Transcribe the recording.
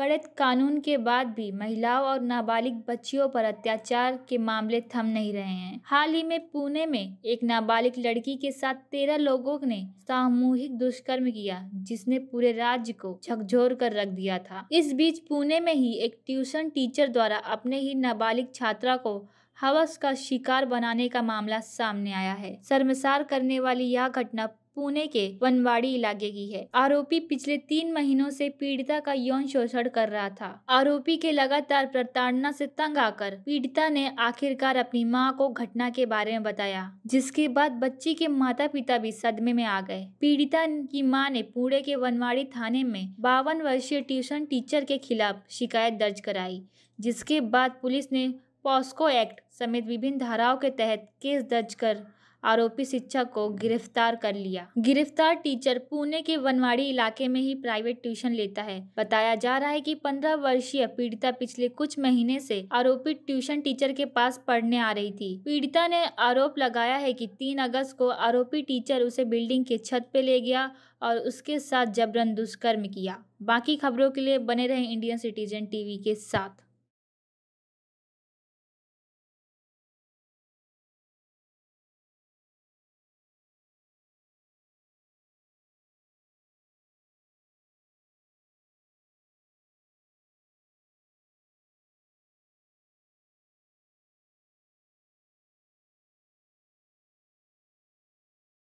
कड़े कानून के बाद भी महिलाओं और नाबालिग बच्चियों पर अत्याचार के मामले थम नहीं रहे हैं हाल ही में पुणे में एक नाबालिग लड़की के साथ तेरह लोगों ने सामूहिक दुष्कर्म किया जिसने पूरे राज्य को झकझोर कर रख दिया था इस बीच पुणे में ही एक ट्यूशन टीचर द्वारा अपने ही नाबालिग छात्रा को हवस का शिकार बनाने का मामला सामने आया है शर्मसार करने वाली यह घटना पुणे के वनवाड़ी इलाके की है आरोपी पिछले तीन महीनों से पीड़िता का यौन शोषण कर रहा था आरोपी के लगातार प्रताड़ना से तंग आकर पीड़िता ने आखिरकार अपनी मां को घटना के बारे में बताया जिसके बाद बच्ची के माता पिता भी सदमे में आ गए पीड़िता की मां ने पुणे के वनवाड़ी थाने में बावन वर्षीय ट्यूशन टीचर के खिलाफ शिकायत दर्ज कराई जिसके बाद पुलिस ने पॉस्को एक्ट समेत विभिन्न धाराओं के तहत केस दर्ज कर आरोपी शिक्षक को गिरफ्तार कर लिया गिरफ्तार टीचर पुणे के वनवाड़ी इलाके में ही प्राइवेट ट्यूशन लेता है बताया जा रहा है कि पंद्रह वर्षीय पीड़िता पिछले कुछ महीने से आरोपी ट्यूशन टीचर के पास पढ़ने आ रही थी पीड़िता ने आरोप लगाया है कि तीन अगस्त को आरोपी टीचर उसे बिल्डिंग के छत पे ले गया और उसके साथ जबरन दुष्कर्म किया बाकी खबरों के लिए बने रहे इंडियन सिटीजन टीवी के साथ